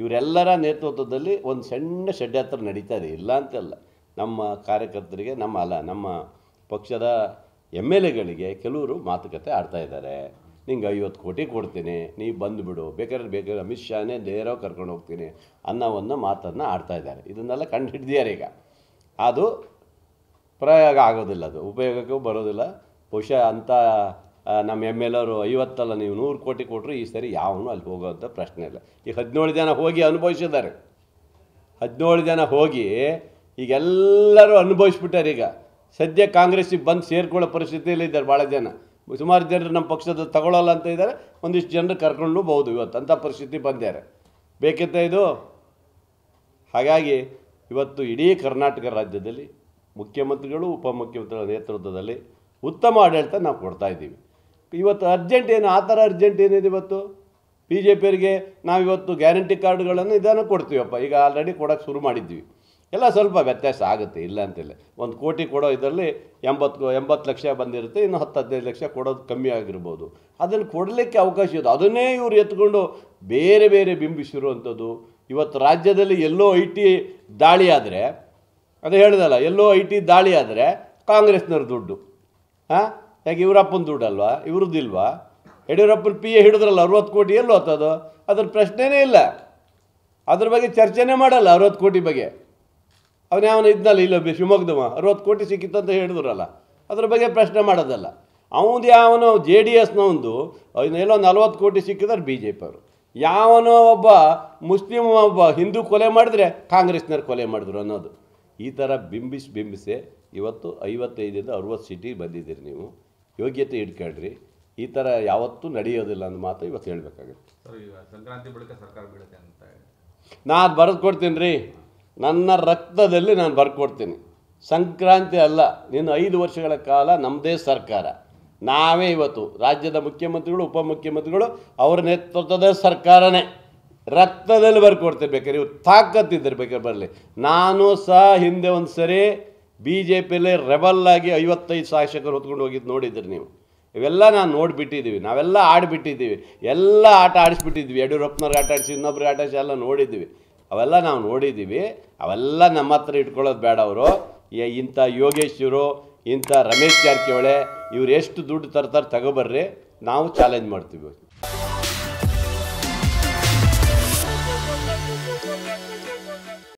ಇವರೆಲ್ಲರ ನೇತೃತ್ವದಲ್ಲಿ ಒಂದು ಸಣ್ಣ ಷಡ್ಯಾತ್ರ ನಡೀತಾ ಇದೆ ಇಲ್ಲ ಅಂತಲ್ಲ ನಮ್ಮ ಕಾರ್ಯಕರ್ತರಿಗೆ ನಮ್ಮ ಅಲ್ಲ ನಮ್ಮ ಪಕ್ಷದ ಎಮ್ ಎಲ್ ಎಗಳಿಗೆ ಕೆಲವರು ಮಾತುಕತೆ ಆಡ್ತಾ ಇದ್ದಾರೆ ನಿಂಗೆ ಐವತ್ತು ಕೋಟಿ ಕೊಡ್ತೀನಿ ನೀವು ಬಂದುಬಿಡು ಬೇಕಾದ್ರೆ ಬೇಕಾದ್ರೆ ಅಮಿತ್ ಶಾನೇ ದೇರೋ ಕರ್ಕೊಂಡು ಹೋಗ್ತೀನಿ ಅನ್ನೋ ಒಂದು ಮಾತನ್ನು ಆಡ್ತಾ ಇದ್ದಾರೆ ಇದನ್ನೆಲ್ಲ ಕಂಡು ಹಿಡ್ದಿದ್ದಾರೆ ಈಗ ಅದು ಪ್ರಯೋಗ ಆಗೋದಿಲ್ಲ ಅದು ಉಪಯೋಗಕ್ಕೂ ಬರೋದಿಲ್ಲ ಬಹುಶಃ ಅಂಥ ನಮ್ಮ ಎಮ್ ಎಲ್ ಅವರು ಐವತ್ತಲ್ಲ ನೀವು ನೂರು ಕೋಟಿ ಕೊಟ್ಟರು ಈ ಸರಿ ಯಾವನು ಅಲ್ಲಿ ಹೋಗೋಂಥ ಪ್ರಶ್ನೆ ಇಲ್ಲ ಈಗ ಹದಿನೇಳು ಜನ ಹೋಗಿ ಅನುಭವಿಸಿದ್ದಾರೆ ಹದಿನೇಳು ಜನ ಹೋಗಿ ಈಗೆಲ್ಲರೂ ಅನುಭವಿಸ್ಬಿಟ್ಟಾರೆ ಈಗ ಸದ್ಯ ಕಾಂಗ್ರೆಸ್ಸಿಗೆ ಬಂದು ಸೇರ್ಕೊಳ್ಳೋ ಪರಿಸ್ಥಿತಿಯಲ್ಲಿ ಇದ್ದಾರೆ ಭಾಳ ಜನ ಸುಮಾರು ಜನರು ನಮ್ಮ ಪಕ್ಷದ ತಗೊಳ್ಳೋಲ್ಲ ಅಂತ ಇದ್ದಾರೆ ಒಂದಿಷ್ಟು ಜನರು ಕರ್ಕೊಂಡು ಬಹುದು ಇವತ್ತು ಅಂಥ ಪರಿಸ್ಥಿತಿ ಬಂದಿದ್ದಾರೆ ಬೇಕಿತ್ತ ಇದು ಹಾಗಾಗಿ ಇವತ್ತು ಇಡೀ ಕರ್ನಾಟಕ ರಾಜ್ಯದಲ್ಲಿ ಮುಖ್ಯಮಂತ್ರಿಗಳು ಉಪಮುಖ್ಯಮಂತ್ರಿಗಳ ನೇತೃತ್ವದಲ್ಲಿ ಉತ್ತಮ ಆಡಳಿತ ನಾವು ಕೊಡ್ತಾ ಇದ್ದೀವಿ ಇವತ್ತು ಅರ್ಜೆಂಟ್ ಏನು ಆ ಥರ ಅರ್ಜೆಂಟ್ ಏನಿದೆ ಇವತ್ತು ಬಿ ಜೆ ಪಿಯವರಿಗೆ ನಾವಿವತ್ತು ಗ್ಯಾರಂಟಿ ಕಾರ್ಡ್ಗಳನ್ನು ಇದನ್ನು ಕೊಡ್ತೀವಪ್ಪ ಈಗ ಆಲ್ರೆಡಿ ಕೊಡೋಕ್ಕೆ ಶುರು ಮಾಡಿದ್ವಿ ಎಲ್ಲ ಸ್ವಲ್ಪ ವ್ಯತ್ಯಾಸ ಆಗುತ್ತೆ ಇಲ್ಲ ಅಂತಿಲ್ಲ ಒಂದು ಕೋಟಿ ಕೊಡೋ ಇದರಲ್ಲಿ ಎಂಬತ್ತು ಎಂಬತ್ತು ಲಕ್ಷ ಬಂದಿರುತ್ತೆ ಇನ್ನು ಹತ್ತು ಹದಿನೈದು ಲಕ್ಷ ಕೊಡೋದು ಕಮ್ಮಿ ಆಗಿರ್ಬೋದು ಅದನ್ನು ಕೊಡಲಿಕ್ಕೆ ಅವಕಾಶ ಇದೆ ಅದನ್ನೇ ಇವರು ಎತ್ಕೊಂಡು ಬೇರೆ ಬೇರೆ ಬಿಂಬಿಸಿರುವಂಥದ್ದು ಇವತ್ತು ರಾಜ್ಯದಲ್ಲಿ ಎಲ್ಲೋ ಐ ಟಿ ದಾಳಿ ಆದರೆ ಅದು ಹೇಳಿದಲ್ಲ ಎಲ್ಲೋ ಐ ಟಿ ದಾಳಿ ಆದರೆ ಕಾಂಗ್ರೆಸ್ನವ್ರ ದುಡ್ಡು ಹಾಂ ಯಾಕೆ ಅಲ್ವಾ ಇವ್ರದ್ದು ಇಲ್ವಾ ಯಡಿಯೂರಪ್ಪನ ಪಿ ಎ ಹಿಡಿದ್ರಲ್ಲ ಅರವತ್ತು ಕೋಟಿ ಎಲ್ಲೋ ಅದು ಅದ್ರ ಪ್ರಶ್ನೆನೇ ಇಲ್ಲ ಅದ್ರ ಬಗ್ಗೆ ಚರ್ಚೆನೇ ಮಾಡಲ್ಲ ಅರವತ್ತು ಕೋಟಿ ಬಗ್ಗೆ ಅವನೇ ಇದ್ನಲ್ಲ ಇಲ್ಲ ಶಿವಮೊಗ್ಗದವ ಅರವತ್ತು ಕೋಟಿ ಸಿಕ್ಕಿತ್ತು ಅಂತ ಹೇಳಿದ್ರಲ್ಲ ಅದ್ರ ಬಗ್ಗೆ ಪ್ರಶ್ನೆ ಮಾಡೋದಲ್ಲ ಅವನು ಯಾವನೋ ಜೆ ಡಿ ಒಂದು ಎಲ್ಲೋ ನಲ್ವತ್ತು ಕೋಟಿ ಸಿಕ್ಕಿದ್ರೆ ಬಿ ಜೆ ಪಿಯವರು ಯಾವನೋ ಒಬ್ಬ ಮುಸ್ಲಿಮ್ ಒಬ್ಬ ಹಿಂದೂ ಕೊಲೆ ಮಾಡಿದ್ರೆ ಕಾಂಗ್ರೆಸ್ನವ್ರು ಕೊಲೆ ಮಾಡಿದ್ರು ಅನ್ನೋದು ಈ ಥರ ಬಿಂಬಿಸಿ ಬಿಂಬಿಸೇ ಇವತ್ತು ಐವತ್ತೈದಿಂದ ಅರುವತ್ತು ಸೀಟಿಗೆ ಬಂದಿದ್ದೀರಿ ನೀವು ಯೋಗ್ಯತೆ ಇಟ್ಕೊಳ್ರಿ ಈ ಥರ ಯಾವತ್ತೂ ನಡೆಯೋದಿಲ್ಲ ಅನ್ನೋ ಮಾತು ಇವತ್ತು ಹೇಳಬೇಕಾಗುತ್ತೆ ಸಂಕ್ರಾಂತಿ ಬಳಿಕ ಸರ್ಕಾರ ಬೀಳುತ್ತೆ ಅಂತ ನಾನು ಬರೆದು ಕೊಡ್ತೀನಿ ರೀ ನನ್ನ ರಕ್ತದಲ್ಲಿ ನಾನು ಬರ್ಕೊಡ್ತೀನಿ ಸಂಕ್ರಾಂತಿ ಅಲ್ಲ ನೀನು ಐದು ವರ್ಷಗಳ ಕಾಲ ನಮ್ಮದೇ ಸರ್ಕಾರ ನಾವೇ ಇವತ್ತು ರಾಜ್ಯದ ಮುಖ್ಯಮಂತ್ರಿಗಳು ಉಪಮುಖ್ಯಮಂತ್ರಿಗಳು ಅವರ ನೇತೃತ್ವದ ಸರ್ಕಾರನೇ ರಕ್ತದಲ್ಲಿ ಬರ್ಕೊಡ್ತಿರ್ಬೇಕಾರೆ ಇವ್ರು ಬೇಕಾರೆ ಬರಲಿ ನಾನು ಸಹ ಹಿಂದೆ ಒಂದು ಸರಿ ಬಿ ಜೆ ಪಿಯಲ್ಲೇ ರೆಬಲ್ಲಾಗಿ ಐವತ್ತೈದು ಶಾಸಕರು ಹೊತ್ಕೊಂಡು ಹೋಗಿದ್ದು ನೋಡಿದ್ರಿ ನೀವು ಇವೆಲ್ಲ ನಾನು ನೋಡಿಬಿಟ್ಟಿದ್ದೀವಿ ನಾವೆಲ್ಲ ಆಡಿಬಿಟ್ಟಿದ್ದೀವಿ ಎಲ್ಲ ಆಟ ಆಡಿಸ್ಬಿಟ್ಟಿದ್ವಿ ಯಡಿಯೂರಪ್ಪನವ್ರು ಆಟ ಆಡಿಸಿ ಇನ್ನೊಬ್ರಿಗೆ ಆಟ ಆಡಿಸಿ ಎಲ್ಲ ನೋಡಿದ್ದೀವಿ ಅವೆಲ್ಲ ನಾವು ನೋಡಿದ್ದೀವಿ ಅವೆಲ್ಲ ನಮ್ಮ ಹತ್ರ ಇಟ್ಕೊಳ್ಳೋದು ಬೇಡ ಅವರು ಇಂಥ ಯೋಗೇಶ್ ಇವರು ಇಂಥ ರಮೇಶ್ ಜಾರಕಿಹೊಳೆ ಇವ್ರು ಎಷ್ಟು ದುಡ್ಡು ತರ್ತಾರೆ ತಗೋಬರ್ರಿ ನಾವು ಚಾಲೆಂಜ್ ಮಾಡ್ತೀವಿ